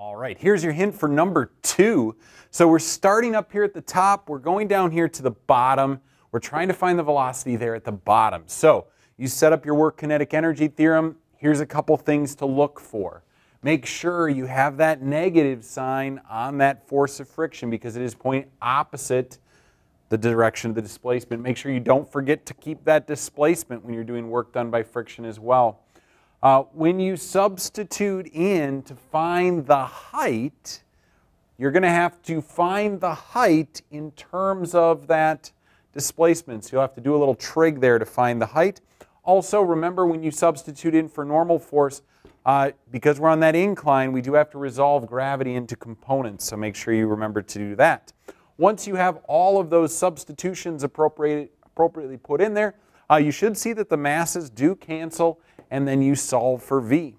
All right, here's your hint for number two. So we're starting up here at the top, we're going down here to the bottom. We're trying to find the velocity there at the bottom. So you set up your work kinetic energy theorem. Here's a couple things to look for. Make sure you have that negative sign on that force of friction because it is pointing opposite the direction of the displacement. Make sure you don't forget to keep that displacement when you're doing work done by friction as well. Uh, when you substitute in to find the height, you're going to have to find the height in terms of that displacement. So you'll have to do a little trig there to find the height. Also, remember when you substitute in for normal force, uh, because we're on that incline, we do have to resolve gravity into components, so make sure you remember to do that. Once you have all of those substitutions appropriate, appropriately put in there, uh, you should see that the masses do cancel and then you solve for V.